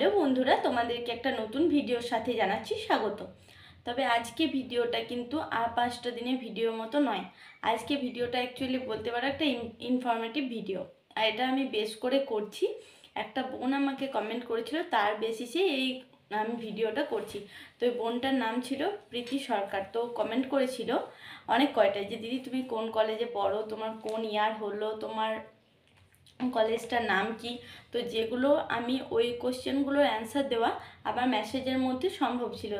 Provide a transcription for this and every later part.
hello বন্ধুরা তোমাদেরকে একটা নতুন ভিডিওর সাথে জানাচ্ছি স্বাগত তবে আজকে ভিডিওটা কিন্তু আর পাঁচটা দিনের ভিডিওর মতো নয় আজকে ভিডিওটা অ্যাকচুয়ালি বলতে পারো একটা ইনফরমেটিভ ভিডিও আর এটা আমি বেশ করে করছি একটা বোন আমাকে কমেন্ট করেছিল তার বেসিসে এই আমি ভিডিওটা করছি তো ওই বোনটার নাম ছিল প্রীতি সরকার তো কমেন্ট করেছিল অনেক কয়টায় যে দিদি তুমি কোন কলেজে পড়ো তোমার কোন ইয়ার হলো তোমার কলেজটার নাম কি তো যেগুলো আমি ওই কোশ্চেনগুলোর অ্যান্সার দেওয়া আবার মেসেজের মধ্যে সম্ভব ছিল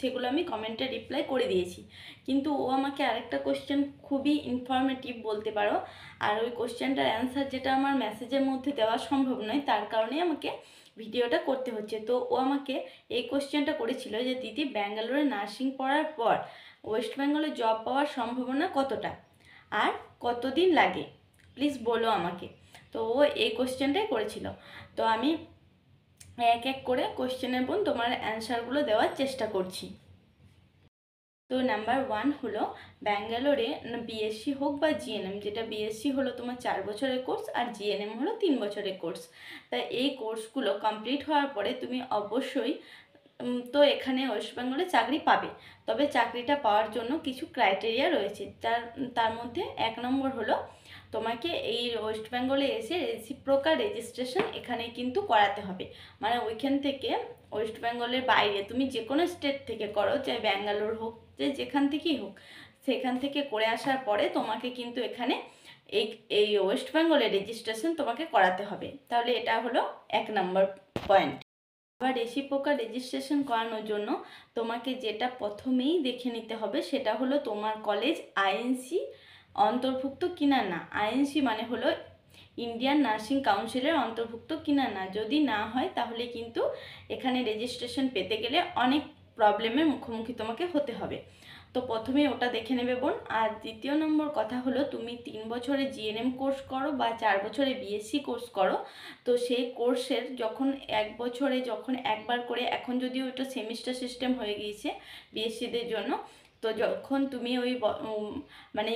সেগুলো আমি কমেন্টে রিপ্লাই করে দিয়েছি কিন্তু ও আমাকে আরেকটা কোশ্চেন খুবই ইনফরমেটিভ বলতে পারো আর ওই কোশ্চেনটার অ্যান্সার যেটা আমার মেসেজের মধ্যে দেওয়া সম্ভব নয় তার কারণে আমাকে ভিডিওটা করতে হচ্ছে তো ও আমাকে এই কোশ্চেনটা করেছিল যে দিদি ব্যাঙ্গালোরে নার্সিং পড়ার পর ওয়েস্ট বেঙ্গলে জব পাওয়ার সম্ভাবনা কতটা আর কতদিন লাগে প্লিজ বলো আমাকে তো ও এই কোশ্চেনটাই করেছিল তো আমি এক এক করে কোশ্চেনের বোন তোমার অ্যান্সারগুলো দেওয়ার চেষ্টা করছি তো নাম্বার ওয়ান হলো ব্যাঙ্গালোরে বিএসসি হোক বা জিএনএম যেটা বিএসসি হলো তোমার চার বছরের কোর্স আর জিএনএম হলো তিন বছরের কোর্স তা এই কোর্সগুলো কমপ্লিট হওয়ার পরে তুমি অবশ্যই তো এখানে ওয়েস্ট বেঙ্গলে চাকরি পাবে তবে চাকরিটা পাওয়ার জন্য কিছু ক্রাইটেরিয়া রয়েছে তার তার মধ্যে এক নম্বর হলো তোমাকে এই ওয়েস্ট বেঙ্গলে এসে রেসিপ্রোকাল রেজিস্ট্রেশন এখানে কিন্তু করাতে হবে মানে ওইখান থেকে ওয়েস্ট বেঙ্গলের বাইরে তুমি যে কোনো স্টেট থেকে করো চাই ব্যাঙ্গালোর হোক যে যেখান থেকেই হোক সেখান থেকে করে আসার পরে তোমাকে কিন্তু এখানে এই এই ওয়েস্ট বেঙ্গলের রেজিস্ট্রেশন তোমাকে করাতে হবে তাহলে এটা হলো এক নম্বর পয়েন্ট আবার পোকা রেজিস্ট্রেশন করানোর জন্য তোমাকে যেটা প্রথমেই দেখে নিতে হবে সেটা হলো তোমার কলেজ আইএনসি অন্তর্ভুক্ত কিনা না আইএনসি মানে হলো ইন্ডিয়ান নার্সিং কাউন্সিলের অন্তর্ভুক্ত কিনা না যদি না হয় তাহলে কিন্তু এখানে রেজিস্ট্রেশন পেতে গেলে অনেক প্রবলেমের মুখোমুখি তোমাকে হতে হবে তো প্রথমে ওটা দেখে নেবে বোন আর দ্বিতীয় নম্বর কথা হলো তুমি তিন বছরে জিএনএম কোর্স করো বা চার বছরে বিএসসি কোর্স করো তো সেই কোর্সের যখন এক বছরে যখন একবার করে এখন যদিও ওটা সেমিস্টার সিস্টেম হয়ে গিয়েছে বিএসসিদের জন্য তো যখন তুমি ওই মানে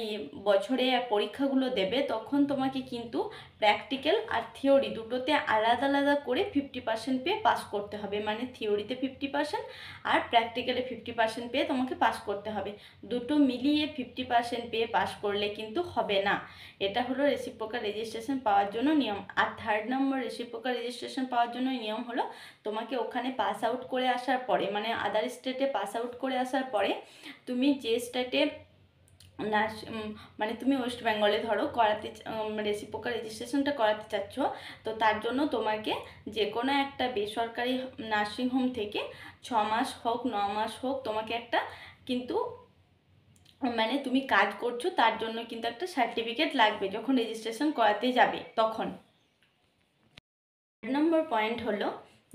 বছরে পরীক্ষাগুলো দেবে তখন তোমাকে কিন্তু প্র্যাকটিক্যাল আর থিওরি দুটোতে আলাদা আলাদা করে ফিফটি পার্সেন্ট পেয়ে পাস করতে হবে মানে থিওরিতে ফিফটি পার্সেন্ট আর প্র্যাকটিক্যালে ফিফটি পার্সেন্ট পেয়ে তোমাকে পাস করতে হবে দুটো মিলিয়ে ফিফটি পার্সেন্ট পেয়ে পাস করলে কিন্তু হবে না এটা হলো রেসিপ্রোকাল রেজিস্ট্রেশন পাওয়ার জন্য নিয়ম আর থার্ড নম্বর পোকা রেজিস্ট্রেশন পাওয়ার জন্য নিয়ম হলো তোমাকে ওখানে পাস আউট করে আসার পরে মানে আদার স্টেটে পাস আউট করে আসার পরে তুমি যে স্টেটে নাচ মানে তুমি ওয়েস্ট বেঙ্গলে ধরো করাতে রেসিপোকার রেজিস্ট্রেশনটা করাতে চাচ্ছ তো তার জন্য তোমাকে যে কোনো একটা বেসরকারি নার্সিংহোম থেকে ছ মাস হোক ন মাস হোক তোমাকে একটা কিন্তু মানে তুমি কাজ করছো তার জন্য কিন্তু একটা সার্টিফিকেট লাগবে যখন রেজিস্ট্রেশন করাতে যাবে তখন নম্বর পয়েন্ট হলো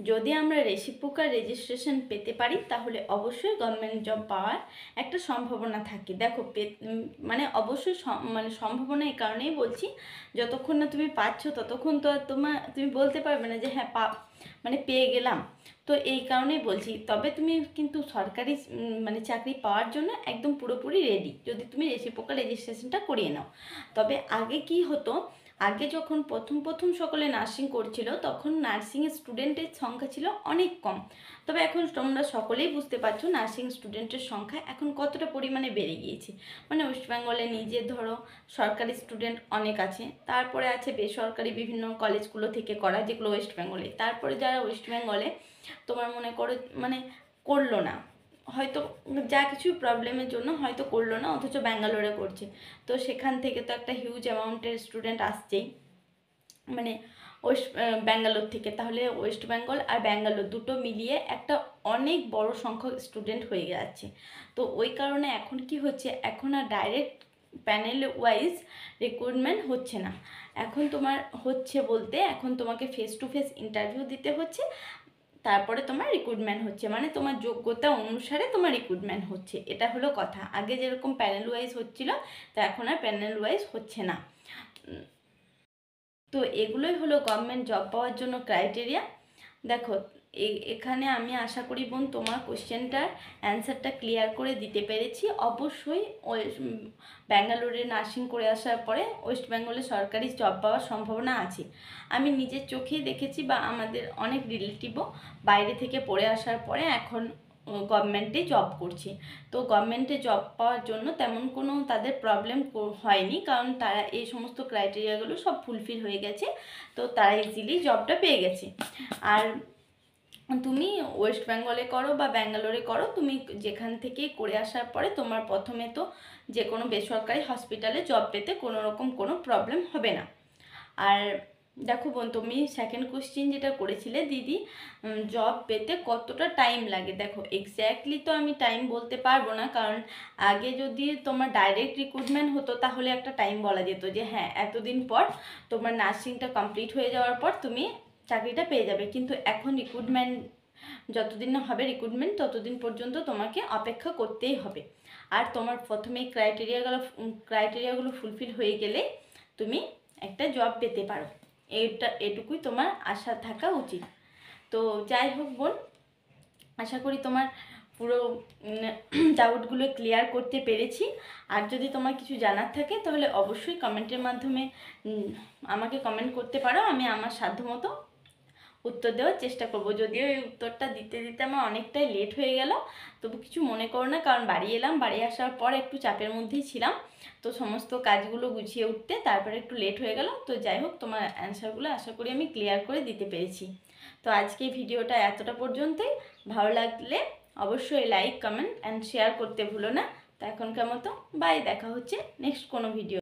যদি আমরা রেসিপোকার রেজিস্ট্রেশন পেতে পারি তাহলে অবশ্যই গভর্নমেন্ট জব পাওয়ার একটা সম্ভাবনা থাকে দেখো মানে অবশ্যই মানে সম্ভাবনা এই কারণেই বলছি যতক্ষণ না তুমি পাচ্ছ ততক্ষণ তো আর তোমার তুমি বলতে পারবে না যে হ্যাঁ পা মানে পেয়ে গেলাম তো এই কারণেই বলছি তবে তুমি কিন্তু সরকারি মানে চাকরি পাওয়ার জন্য একদম পুরোপুরি রেডি যদি তুমি রেসিপ্রোকাল রেজিস্ট্রেশনটা করিয়ে নাও তবে আগে কি হতো আগে যখন প্রথম প্রথম সকলে নার্সিং করছিল তখন নার্সিংয়ের স্টুডেন্টের সংখ্যা ছিল অনেক কম তবে এখন তোমরা সকলেই বুঝতে পারছো নার্সিং স্টুডেন্টের সংখ্যা এখন কতটা পরিমাণে বেড়ে গিয়েছে মানে ওয়েস্টবেঙ্গলে নিজে ধরো সরকারি স্টুডেন্ট অনেক আছে তারপরে আছে বেসরকারি বিভিন্ন কলেজগুলো থেকে করা যেগুলো ওয়েস্টবেঙ্গলে তারপরে যারা ওয়েস্টবেঙ্গলে তোমার মনে করো মানে করলো না হয়তো যা কিছু প্রবলেমের জন্য হয়তো করলো না অথচ ব্যাঙ্গালোরে করছে তো সেখান থেকে তো একটা হিউজ অ্যামাউন্টের স্টুডেন্ট আসছেই মানে ওয়েস্ট ব্যাঙ্গালোর থেকে তাহলে ওয়েস্ট বেঙ্গল আর ব্যাঙ্গালোর দুটো মিলিয়ে একটা অনেক বড় সংখ্যক স্টুডেন্ট হয়ে যাচ্ছে তো ওই কারণে এখন কি হচ্ছে এখন আর ডাইরেক্ট প্যানেল ওয়াইজ রিক্রুটমেন্ট হচ্ছে না এখন তোমার হচ্ছে বলতে এখন তোমাকে ফেস টু ফেস ইন্টারভিউ দিতে হচ্ছে তারপরে তোমার রিক্রুটমেন্ট হচ্ছে মানে তোমার যোগ্যতা অনুসারে তোমার রিক্রুটমেন্ট হচ্ছে এটা হলো কথা আগে যেরকম প্যানেল ওয়াইজ হচ্ছিল তা এখন আর প্যানেল ওয়াইজ হচ্ছে না তো এগুলোই হলো গভর্নমেন্ট জব পাওয়ার জন্য ক্রাইটেরিয়া দেখো এখানে আমি আশা করি বোন তোমার কোশ্চেনটার অ্যান্সারটা ক্লিয়ার করে দিতে পেরেছি অবশ্যই ব্যাঙ্গালোরে নার্সিং করে আসার পরে ওয়েস্ট বেঙ্গলে সরকারি জব পাওয়ার সম্ভাবনা আছে আমি নিজের চোখেই দেখেছি বা আমাদের অনেক রিলেটিভও বাইরে থেকে পড়ে আসার পরে এখন গভর্নমেন্টে জব করছে তো গভর্নমেন্টে জব পাওয়ার জন্য তেমন কোনো তাদের প্রবলেম হয়নি কারণ তারা এই সমস্ত ক্রাইটেরিয়াগুলো সব ফুলফিল হয়ে গেছে তো তারা ইজিলি জবটা পেয়ে গেছে আর তুমি ওয়েস্ট বেঙ্গলে করো বা ব্যাঙ্গালোরে করো তুমি যেখান থেকে করে আসার পরে তোমার প্রথমে তো যে কোনো বেসরকারি হসপিটালে জব পেতে কোনো রকম কোনো প্রবলেম হবে না আর দেখো বোন তুমি সেকেন্ড কোশ্চিন যেটা করেছিলে দিদি জব পেতে কতটা টাইম লাগে দেখো এক্স্যাক্টলি তো আমি টাইম বলতে পারবো না কারণ আগে যদি তোমার ডাইরেক্ট রিক্রুটমেন্ট হতো তাহলে একটা টাইম বলা যেত যে হ্যাঁ এতদিন পর তোমার নার্সিংটা কমপ্লিট হয়ে যাওয়ার পর তুমি চাকরিটা পেয়ে যাবে কিন্তু এখন রিক্রুটমেন্ট যতদিন না হবে রিক্রুটমেন্ট ততদিন পর্যন্ত তোমাকে অপেক্ষা করতেই হবে আর তোমার প্রথমেই ক্রাইটেরিয়াগুলো ক্রাইটেরিয়াগুলো ফুলফিল হয়ে গেলে তুমি একটা জব পেতে পারো এটা এটুকুই তোমার আশা থাকা উচিত তো যাই হোক বোন আশা করি তোমার পুরো ডাউটগুলো ক্লিয়ার করতে পেরেছি আর যদি তোমার কিছু জানার থাকে তাহলে অবশ্যই কমেন্টের মাধ্যমে আমাকে কমেন্ট করতে পারো আমি আমার সাধ্যমতো উত্তর দেওয়ার চেষ্টা করব যদিও এই উত্তরটা দিতে দিতে আমার অনেকটাই লেট হয়ে গেল তবু কিছু মনে করো না কারণ বাড়ি এলাম বাড়ি আসার পর একটু চাপের মধ্যেই ছিলাম তো সমস্ত কাজগুলো গুছিয়ে উঠতে তারপরে একটু লেট হয়ে গেল তো যাই হোক তোমার অ্যান্সারগুলো আশা করি আমি ক্লিয়ার করে দিতে পেরেছি তো আজকে ভিডিওটা এতটা পর্যন্তই ভালো লাগলে অবশ্যই লাইক কমেন্ট অ্যান্ড শেয়ার করতে ভুলো না তো এখনকার মতো বাই দেখা হচ্ছে নেক্সট কোনো ভিডিও